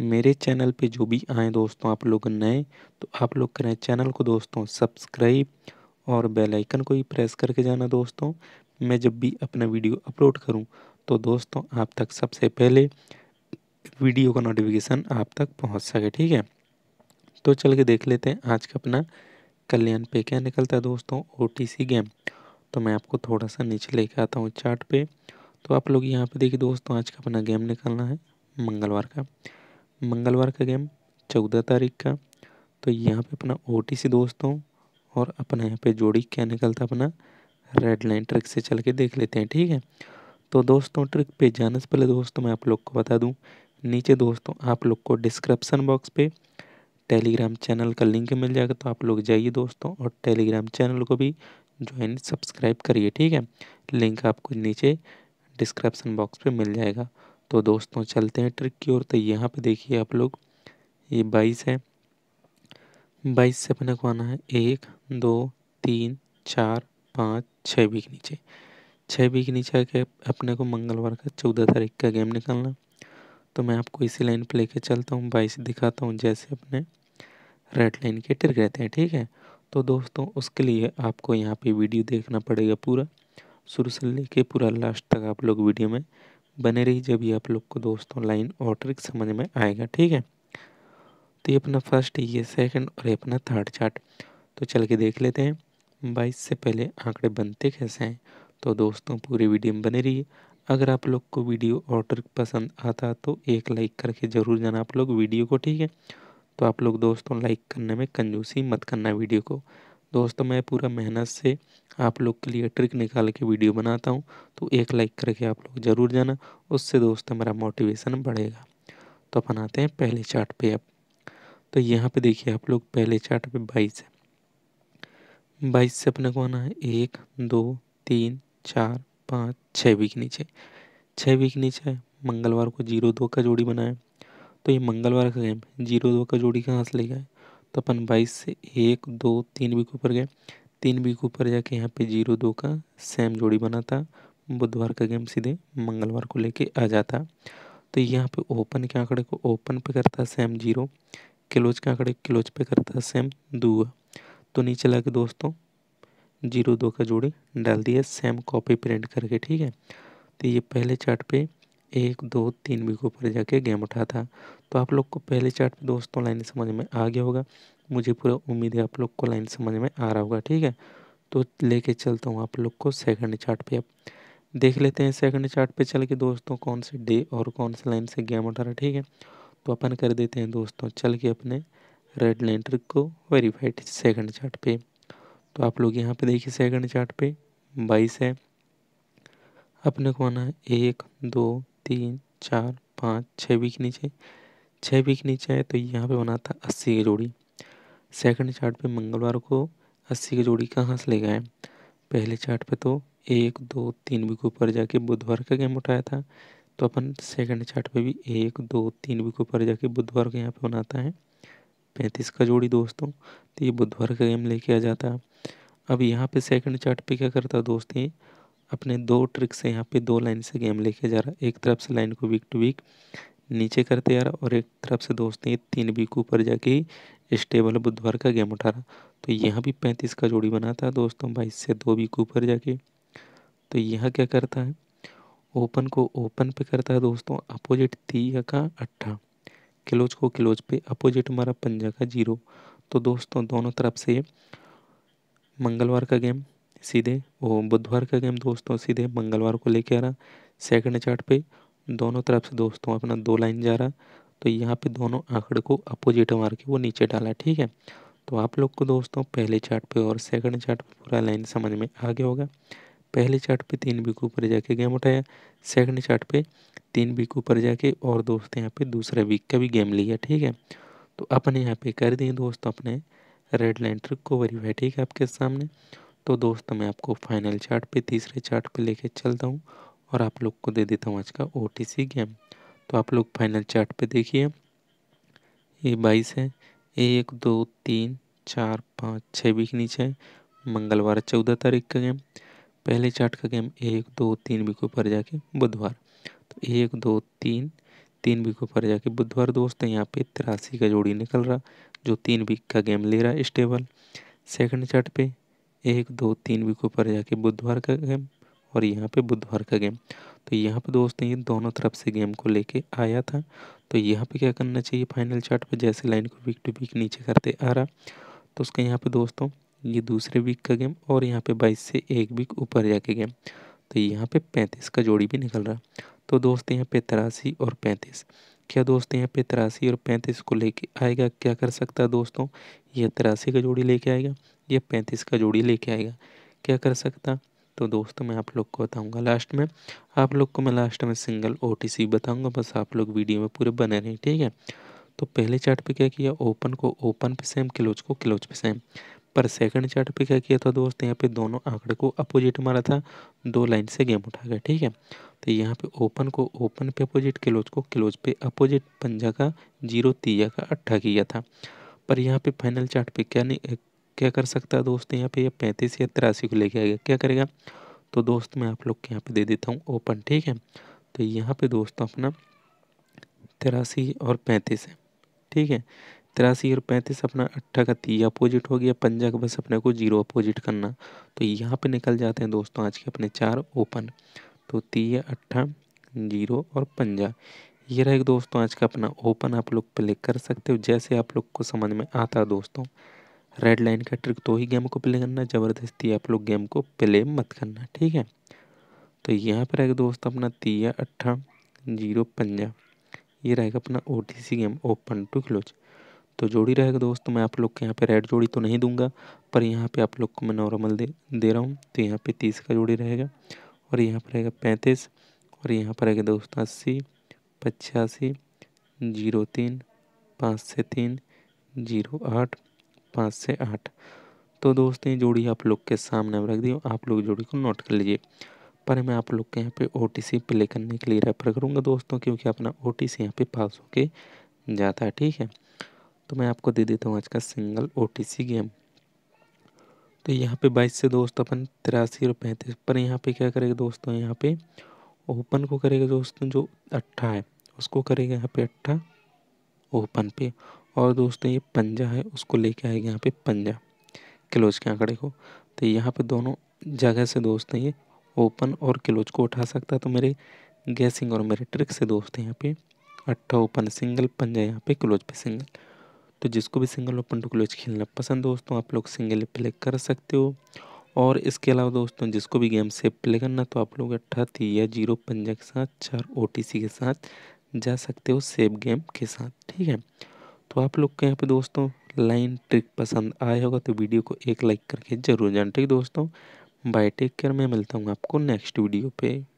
मेरे चैनल पे जो भी आए दोस्तों आप लोग नए तो आप लोग करें चैनल को दोस्तों सब्सक्राइब और बेल आइकन को ही प्रेस करके जाना दोस्तों मैं जब भी अपना वीडियो अपलोड करूं तो दोस्तों आप तक सबसे पहले वीडियो का नोटिफिकेशन आप तक पहुंच सके ठीक है तो चल के देख लेते हैं आज का अपना कल्याण पे क्या निकलता है दोस्तों ओ गेम तो मैं आपको थोड़ा सा नीचे लेके आता हूँ चार्ट पे तो आप लोग यहाँ पे देखिए दोस्तों आज का अपना गेम निकलना है मंगलवार का मंगलवार का गेम चौदह तारीख का तो यहाँ पे अपना ओ टी सी दोस्तों और अपना यहाँ पे जोड़ी क्या निकलता अपना रेड लाइन ट्रिक से चल के देख लेते हैं ठीक है तो दोस्तों ट्रिक पे जाने से पहले दोस्तों मैं आप लोग को बता दूँ नीचे दोस्तों आप लोग को डिस्क्रिप्सन बॉक्स पे टेलीग्राम चैनल का लिंक मिल जाएगा तो आप लोग जाइए दोस्तों और टेलीग्राम चैनल को भी ज्वाइन सब्सक्राइब करिए ठीक है लिंक आपको नीचे डिस्क्रिप्शन बॉक्स पे मिल जाएगा तो दोस्तों चलते हैं ट्रिक की ओर तो यहाँ पे देखिए आप लोग ये बाईस है बाईस से अपने को आना है एक दो तीन चार पाँच छः बी के नीचे छः बी के नीचे आके अपने को मंगलवार का चौदह तारीख का गेम निकालना तो मैं आपको इसी लाइन पे लेके चलता हूँ बाईस दिखाता हूँ जैसे अपने रेड लाइन के ट्रिक रहते हैं ठीक है तो दोस्तों उसके लिए आपको यहाँ पे वीडियो देखना पड़ेगा पूरा शुरू से लेके पूरा लास्ट तक आप लोग वीडियो में बने रही जब ये आप लोग को दोस्तों लाइन और ट्रिक समझ में आएगा ठीक है तो ये अपना फर्स्ट ये सेकंड और ये अपना थर्ड चार्ट तो चल के देख लेते हैं बाईस से पहले आंकड़े बनते कैसे हैं तो दोस्तों पूरी वीडियो में बने रही अगर आप लोग को वीडियो और ट्रिक पसंद आता तो एक लाइक करके ज़रूर जाना आप लोग वीडियो को ठीक है तो आप लोग दोस्तों लाइक करने में कंजूसी मत करना वीडियो को दोस्तों मैं पूरा मेहनत से आप लोग के लिए ट्रिक निकाल के वीडियो बनाता हूँ तो एक लाइक करके आप लोग ज़रूर जाना उससे दोस्तों मेरा मोटिवेशन बढ़ेगा तो अपन आते हैं पहले चार्ट पे अब तो यहाँ पे देखिए आप लोग पहले चार्ट पे बाईस है बाईस से अपने को आना है एक दो तीन चार पाँच छः वीक नीचे छः वीक नीचे मंगलवार को जीरो दो का जोड़ी बनाए तो ये मंगलवार का गेम जीरो दो का जोड़ी कहाँ से लेगा है तो अपन बाईस से एक दो तीन बी के ऊपर गए तीन बी के ऊपर जाके यहाँ पे जीरो दो का सेम जोड़ी बना था बुधवार का गेम सीधे मंगलवार को लेके आ जाता तो यहाँ पे ओपन के आंकड़े को ओपन पे करता सेम जीरो क्लोज के आंकड़े क्लोज पे करता सेम दो तो नीचे ला के दोस्तों जीरो दो का जोड़ी डाल दिया सेम कॉपी प्रिंट करके ठीक है तो ये पहले चार्ट पे एक दो तीन बी के ऊपर जाके गेम उठा था तो आप लोग को पहले चार्ट पे दोस्तों लाइन समझ में आ गया होगा मुझे पूरा उम्मीद है आप लोग को लाइन समझ में आ रहा होगा ठीक है तो लेके चलता हूँ आप लोग को सेकंड चार्ट पे आप देख लेते हैं सेकंड चार्ट पे चल के दोस्तों कौन से डे और कौन से लाइन से गेम उठा रहा ठीक है तो अपन कर देते हैं दोस्तों चल के अपने रेड लेंटर को वेरीफाइड सेकंड चार्ट पे तो आप लोग यहाँ पे देखिए सेकंड चार्ट पे बाईस है अपने को आना है एक दो तीन चार पाँच छः वीक नीचे छः बीक नीचे है तो यहाँ पे बना था अस्सी की जोड़ी सेकंड चार्ट पे मंगलवार को अस्सी की जोड़ी कहाँ से ले गए पहले चार्ट पे तो एक दो तीन बीक ऊपर जाके बुधवार का गेम उठाया था तो अपन सेकंड चार्ट पे भी एक दो तीन बीक ऊपर जाके बुधवार को यहाँ पे बनाता है पैंतीस का जोड़ी दोस्तों तो ये बुधवार का गेम लेके आ जाता अब यहाँ पे सेकंड चार्ट पे क्या करता दोस्त ये अपने दो ट्रिक से यहाँ पे दो लाइन से गेम लेके जा रहा एक तरफ से लाइन को वीक टू वीक नीचे करते जा रहा और एक तरफ से दोस्त ने तीन वीक ऊपर जाके स्टेबल बुधवार का गेम उठा रहा तो यहाँ भी पैंतीस का जोड़ी बना था दोस्तों बाईस से दो वीक ऊपर जाके तो यह क्या करता है ओपन को ओपन पे करता है दोस्तों अपोजिट तीया का अट्ठा क्लोज को क्लोज पे अपोजिट हमारा पंजा का जीरो तो दोस्तों दोनों तरफ से मंगलवार का गेम सीधे वो बुधवार का गेम दोस्तों सीधे मंगलवार को लेके आ रहा सेकंड चार्ट पे दोनों तरफ से दोस्तों अपना दो लाइन जा रहा तो यहाँ पे दोनों आंकड़े को अपोजिट मार के वो नीचे डाला ठीक है तो आप लोग को दोस्तों पहले चार्ट पे और सेकंड चार्ट पे पूरा लाइन समझ में आ गया होगा पहले चार्ट पे तीन बीक ऊपर जाके गेम उठाया सेकंड चार्ट पे तीन बीक ऊपर जाके और दोस्तों यहाँ पे दूसरा वीक का भी गेम लिया ठीक है तो अपने यहाँ पे कर दिए दोस्तों अपने रेड लाइन ट्रिक को वेरीफाई ठीक है आपके सामने तो दोस्त मैं आपको फाइनल चार्ट पे तीसरे चार्ट पे लेके चलता हूँ और आप लोग को दे देता हूँ आज का ओ गेम तो आप लोग फाइनल चार्ट पे देखिए ये बाईस है एक दो तीन चार पाँच छः वीक नीचे है मंगलवार चौदह तारीख का गेम पहले चार्ट का गेम एक दो तीन वीक ऊपर जाके बुधवार तो एक दो तीन तीन वीक ऊपर जाके बुधवार दोस्त है यहाँ पे तिरासी का जोड़ी निकल रहा जो तीन वीक का गेम ले रहा है स्टेबल सेकेंड चार्ट पे एक दो तीन वीक ऊपर जाके बुधवार का गेम और यहाँ पे बुधवार का गेम तो यहाँ पे दोस्तों ये दोनों तरफ से गेम को लेके आया था तो यहाँ पे क्या करना चाहिए फाइनल चार्ट पे जैसे लाइन को वीक टू वीक नीचे करते आ रहा तो उसके यहाँ पे दोस्तों ये दूसरे वीक का गेम और यहाँ पे बाईस से एक वीक ऊपर जाके गेम तो यहाँ पे पैंतीस का जोड़ी भी निकल रहा तो दोस्त यहाँ पे तिरासी और पैंतीस क्या दोस्त यहाँ पे तिरासी और पैंतीस को लेके आएगा क्या कर सकता है दोस्तों यह तिरासी का जोड़ी लेके आएगा ये पैंतीस का जोड़ी लेके आएगा क्या कर सकता तो दोस्तों मैं आप लोग को बताऊंगा लास्ट में आप लोग को मैं लास्ट में सिंगल ओ बताऊंगा बस आप लोग वीडियो में पूरे बने रहें ठीक है तो पहले चार्ट पे क्या किया ओपन को ओपन पे सेम क्लोज को क्लोज पे सेम पर सेकंड चार्ट पे क्या किया था दोस्तों यहाँ पे दोनों आंकड़े को अपोजिट मारा था दो लाइन से गेम उठा गया ठीक है तो यहाँ पे ओपन को ओपन पे अपोजिट क्लोज को क्लोज पे अपोजिट पंजा का जीरो तीजा का अट्ठा किया था पर यहाँ पे फाइनल चार्ट पे क्या नहीं क्या कर सकता है दोस्त यहाँ पे ये पैंतीस या तिरासी को लेके आएगा क्या करेगा तो दोस्त मैं आप लोग के यहाँ पे दे देता हूँ ओपन ठीक है तो यहाँ पे दोस्त अपना तिरासी और पैंतीस है ठीक है तिरासी और पैंतीस अपना अट्ठा का तीन अपोजिट हो गया पंजा का बस अपने को जीरो अपोजिट करना तो यहाँ पे निकल जाते हैं दोस्तों आज के अपने चार ओपन तो तीन अट्ठा जीरो और पंजा ये रहेगा दोस्तों आज का अपना ओपन आप लोग प्ले कर सकते हो जैसे आप लोग को समझ में आता दोस्तों रेड लाइन का ट्रिक तो ही गेम को प्ले करना ज़बरदस्ती आप लोग गेम को प्ले मत करना ठीक है तो यहाँ पर रहेगा दोस्त अपना तिया अट्ठा जीरो पंजा ये रहेगा अपना O game open to close तो जोड़ी रहेगा दोस्त मैं आप लोग के यहाँ पे रेड जोड़ी तो नहीं दूंगा पर यहाँ पे आप लोग को मैं नॉर्मल दे दे रहा हूँ तो यहाँ पे तीस का जोड़ी रहेगा और यहाँ पर रहेगा पैंतीस और यहाँ पर रहेगा दोस्त अस्सी पचासी जीरो तीन पाँच से तीन जीरो आठ पाँच से आठ तो दोस्तों ये जोड़ी आप लोग के सामने रख दी आप लोग जोड़ी को नोट कर लीजिए पर मैं आप लोग के यहाँ पे ओ टी सी प्ले करने के लिए रेफर करूँगा दोस्तों क्योंकि अपना ओ टी सी यहाँ पे पास होके जाता है ठीक है तो मैं आपको दे देता हूँ आज का single O T C game तो यहाँ पे बाईस से दोस्त अपन तिरासी और पैंतीस पर यहाँ पे क्या करेगा दोस्तों यहाँ पे ओपन को करेगा दोस्तों जो अट्ठा है उसको करेगा यहाँ पे अट्ठा ओपन पे और दोस्तों ये पंजा है उसको लेके आएगा यहाँ पे पंजा क्लोज के आंकड़े को तो यहाँ पे दोनों जगह से दोस्तों ये ओपन और क्लोज को उठा सकता है तो मेरे गैसिंग और मेरे ट्रिक से दोस्त हैं यहाँ पे अट्ठा ओपन सिंगल पंजा यहाँ पे क्लोज पे सिंगल तो जिसको भी सिंगल ओपन टू क्लोज खेलना पसंद दोस्तों आप लोग सिंगल प्ले कर सकते हो और इसके अलावा दोस्तों जिसको भी गेम से प्ले करना तो आप लोग अट्ठा थी या जीरो पंजा के साथ चार ओ के साथ जा सकते हो सेव गेम के साथ ठीक है तो आप लोग के यहाँ पे दोस्तों लाइन ट्रिक पसंद आया होगा तो वीडियो को एक लाइक करके जरूर जान ठीक दोस्तों बाय टेक केयर मैं मिलता हूँ आपको नेक्स्ट वीडियो पे